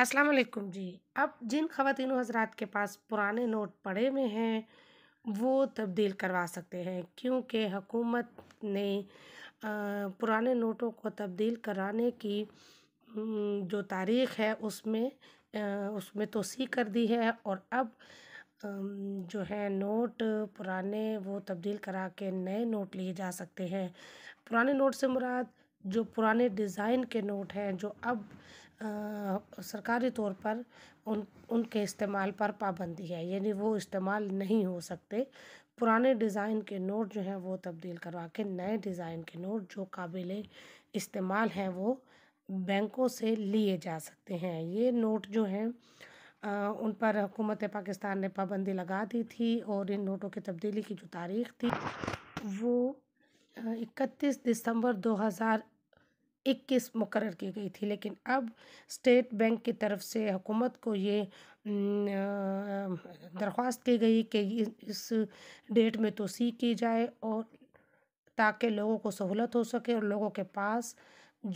अस्सलाम वालेकुम जी अब जिन खातिन हजरात के पास पुराने नोट पड़े हुए हैं वो तब्दील करवा सकते हैं क्योंकि हकूमत ने पुराने नोटों को तब्दील कराने की जो तारीख़ है उसमें उसमें तोसी कर दी है और अब जो है नोट पुराने वो तब्दील करा के नए नोट लिए जा सकते हैं पुराने नोट से मुराद जो पुराने डिज़ाइन के नोट हैं जो अब आ, सरकारी तौर पर उन उनके इस्तेमाल पर पाबंदी है यानी वो इस्तेमाल नहीं हो सकते पुराने डिज़ाइन के नोट जो हैं वो तब्दील करवा के नए डिज़ाइन के नोट जो काबिल इस्तेमाल हैं वो बैंकों से लिए जा सकते हैं ये नोट जो हैं उन पर हुकूमत पाकिस्तान ने पाबंदी लगा दी थी और इन नोटों की तब्दीली की जो तारीख थी वो इकतीस दिसंबर दो हज़ार इक्कीस मुकर की गई थी लेकिन अब स्टेट बैंक की तरफ से हुकूमत को ये दरख्वास्त की गई कि इस डेट में तोसी की जाए और ताकि लोगों को सहूलत हो सके और लोगों के पास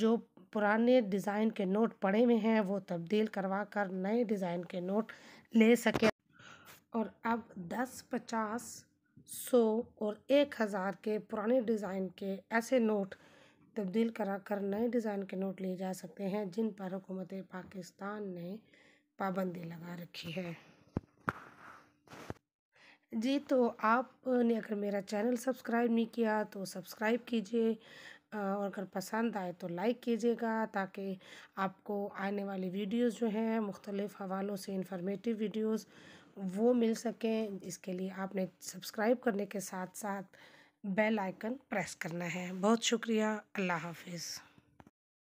जो पुराने डिज़ाइन के नोट पड़े हुए हैं वो तब्दील करवा कर नए डिज़ाइन के नोट ले सके और अब दस पचास सौ और एक हज़ार के पुराने डिज़ाइन के ऐसे नोट तब्दील करा कर नए डिज़ाइन के नोट लिए जा सकते हैं जिन पर हुकूमत पाकिस्तान ने पाबंदी लगा रखी है जी तो आपने अगर मेरा चैनल सब्सक्राइब नहीं किया तो सब्सक्राइब कीजिए और अगर पसंद आए तो लाइक कीजिएगा ताकि आपको आने वाली वीडियोस जो हैं मुख्तलिफ़ हवालों से इंफॉर्मेटिव वीडियोस वो मिल सकें इसके लिए आपने सब्सक्राइब करने के साथ साथ बेल आइकन प्रेस करना है बहुत शुक्रिया अल्लाह हाफिज़